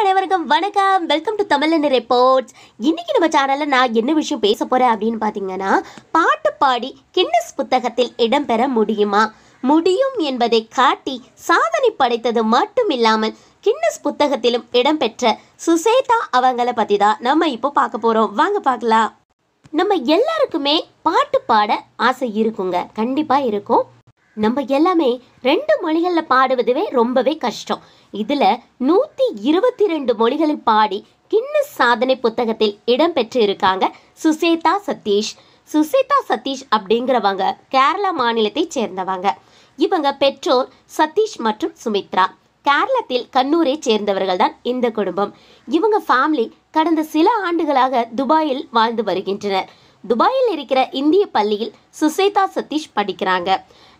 அனைவருக்கும் வணக்கம் welcome to தமிழன் ரிப்போர்ட்ஸ் இன்னைக்கு நம்ம சேனலில் நான் என்ன விஷயம் பேச போகிறேன் அப்படின்னு பார்த்தீங்கன்னா பாட்டு பாடி கின்னஸ் புத்தகத்தில் இடம்பெற முடியுமா முடியும் என்பதை காட்டி சாதனை படைத்தது மட்டும் இல்லாமல் கின்னஸ் புத்தகத்திலும் இடம்பெற்ற சுசேதா அவங்களை பற்றி தான் நம்ம இப்போ பார்க்க போகிறோம் வாங்க பார்க்கலாம் நம்ம எல்லாருக்குமே பாட்டு பாட ஆசை இருக்குங்க கண்டிப்பாக இருக்கும் நம்ம எல்லாமே ரெண்டு மொழிகளில் பாடுவதுவே ரொம்பவே கஷ்டம் இதில் நூற்றி இருபத்தி ரெண்டு மொழிகளில் பாடி கின்னஸ் சாதனை புத்தகத்தில் இடம்பெற்று இருக்காங்க சுசேதா சதீஷ் சுசேதா சதீஷ் அப்படிங்கிறவங்க கேரளா மாநிலத்தை சேர்ந்தவங்க இவங்க பெற்றோர் சதீஷ் மற்றும் சுமித்ரா கேரளத்தில் கண்ணூரை சேர்ந்தவர்கள் தான் இந்த குடும்பம் இவங்க ஃபேமிலி கடந்த சில ஆண்டுகளாக துபாயில் வாழ்ந்து வருகின்றனர் துபாயில் இருக்கிற இந்திய பள்ளியில் சுசேதா சதீஷ் படிக்கிறாங்க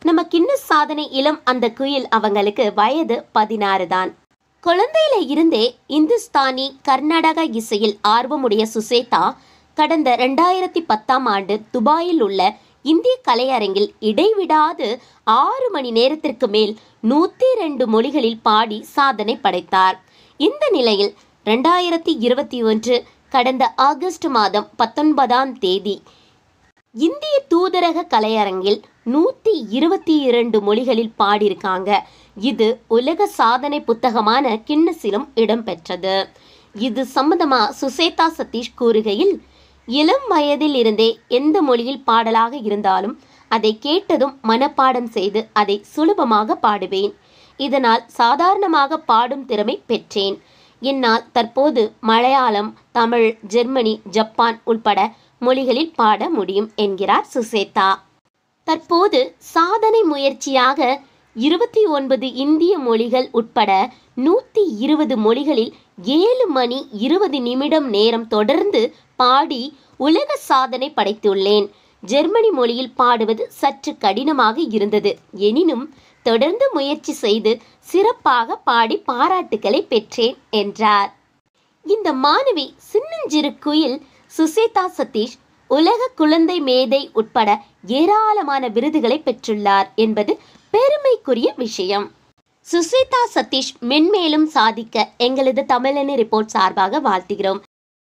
நம்ம கிண்ண சாதனை இளம் அந்த குயில் அவங்களுக்கு வயது பதினாறு தான் குழந்தையில இருந்தே இந்துஸ்தானி கர்நாடக இசையில் ஆர்வமுடைய சுசேதா கடந்த ரெண்டாயிரத்தி பத்தாம் ஆண்டு துபாயில் உள்ள இந்திய கலையரங்கில் இடைவிடாது ஆறு மணி நேரத்திற்கு மேல் நூத்தி ரெண்டு மொழிகளில் பாடி சாதனை படைத்தார் இந்த நிலையில் ரெண்டாயிரத்தி இருபத்தி ஒன்று கடந்த ஆகஸ்ட் மாதம் பத்தொன்பதாம் தேதி இந்திய தூதரக கலையரங்கில் நூற்றி இருபத்தி இரண்டு மொழிகளில் பாடியிருக்காங்க இது உலக சாதனை புத்தகமான கிண்ணசிலும் இடம்பெற்றது இது சம்பந்தமா சுசேதா சதீஷ் கூறுகையில் இளம் வயதில் இருந்தே எந்த மொழியில் பாடலாக இருந்தாலும் அதை கேட்டதும் மனப்பாடம் செய்து அதை சுலபமாக பாடுவேன் இதனால் சாதாரணமாக பாடும் திறமை பெற்றேன் என்னால் தற்போது மலையாளம் தமிழ் ஜெர்மனி ஜப்பான் உட்பட மொழிகளில் பாட முடியும் என்கிறார் சுசேதா தற்போது சாதனை முயற்சியாக இருபத்தி ஒன்பது இந்திய மொழிகள் உட்பட நூற்றி இருபது மொழிகளில் ஏழு மணி இருபது நிமிடம் நேரம் தொடர்ந்து பாடி உலக சாதனை படைத்துள்ளேன் ஜெர்மனி மொழியில் பாடுவது சற்று கடினமாக இருந்தது எனினும் தொடர்ந்து முயற்சி செய்து சிறப்பாக பாடி பாராட்டுகளை பெற்றேன் என்றார் இந்த மாணவி சின்னஞ்சிறு குயில் சுசேதா சதீஷ் உலக குழந்தை மேதை உட்பட ஏராளமான விருதுகளை பெற்றுள்ளார் என்பது பெருமைக்குரிய விஷயம் சுசேதா சதீஷ் மென்மேலும் சாதிக்க எங்களது தமிழனி ரிப்போர்ட் சார்பாக வாழ்த்துகிறோம்